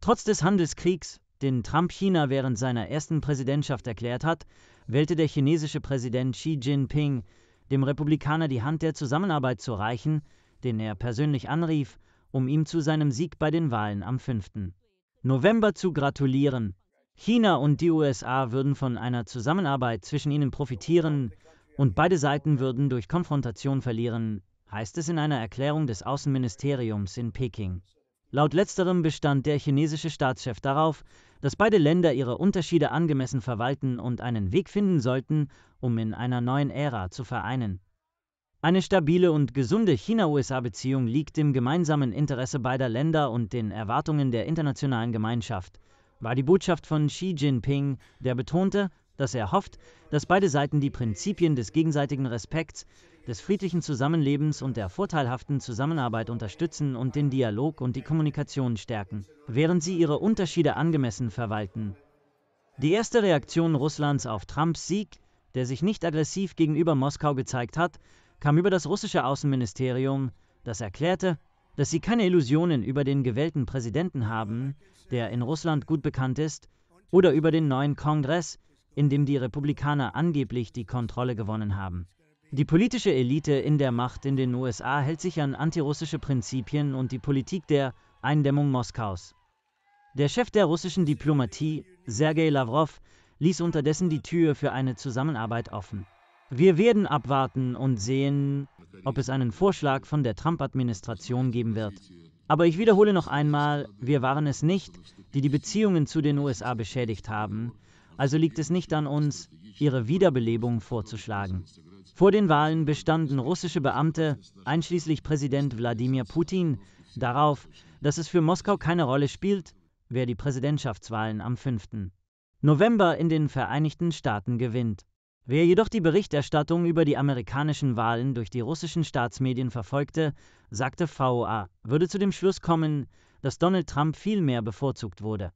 Trotz des Handelskriegs, den Trump China während seiner ersten Präsidentschaft erklärt hat, wählte der chinesische Präsident Xi Jinping dem Republikaner die Hand der Zusammenarbeit zu reichen, den er persönlich anrief, um ihm zu seinem Sieg bei den Wahlen am 5. November zu gratulieren. China und die USA würden von einer Zusammenarbeit zwischen ihnen profitieren und beide Seiten würden durch Konfrontation verlieren, heißt es in einer Erklärung des Außenministeriums in Peking. Laut letzterem bestand der chinesische Staatschef darauf, dass beide Länder ihre Unterschiede angemessen verwalten und einen Weg finden sollten, um in einer neuen Ära zu vereinen. Eine stabile und gesunde China-USA-Beziehung liegt im gemeinsamen Interesse beider Länder und den Erwartungen der internationalen Gemeinschaft, war die Botschaft von Xi Jinping, der betonte, dass er hofft, dass beide Seiten die Prinzipien des gegenseitigen Respekts, des friedlichen Zusammenlebens und der vorteilhaften Zusammenarbeit unterstützen und den Dialog und die Kommunikation stärken, während sie ihre Unterschiede angemessen verwalten. Die erste Reaktion Russlands auf Trumps Sieg, der sich nicht aggressiv gegenüber Moskau gezeigt hat, kam über das russische Außenministerium, das erklärte, dass sie keine Illusionen über den gewählten Präsidenten haben, der in Russland gut bekannt ist, oder über den neuen Kongress, in dem die Republikaner angeblich die Kontrolle gewonnen haben. Die politische Elite in der Macht in den USA hält sich an antirussische Prinzipien und die Politik der Eindämmung Moskaus. Der Chef der russischen Diplomatie, Sergei Lavrov, ließ unterdessen die Tür für eine Zusammenarbeit offen. Wir werden abwarten und sehen, ob es einen Vorschlag von der Trump-Administration geben wird. Aber ich wiederhole noch einmal, wir waren es nicht, die die Beziehungen zu den USA beschädigt haben, also liegt es nicht an uns, ihre Wiederbelebung vorzuschlagen. Vor den Wahlen bestanden russische Beamte, einschließlich Präsident Wladimir Putin, darauf, dass es für Moskau keine Rolle spielt, wer die Präsidentschaftswahlen am 5. November in den Vereinigten Staaten gewinnt. Wer jedoch die Berichterstattung über die amerikanischen Wahlen durch die russischen Staatsmedien verfolgte, sagte VOA, würde zu dem Schluss kommen, dass Donald Trump viel mehr bevorzugt wurde.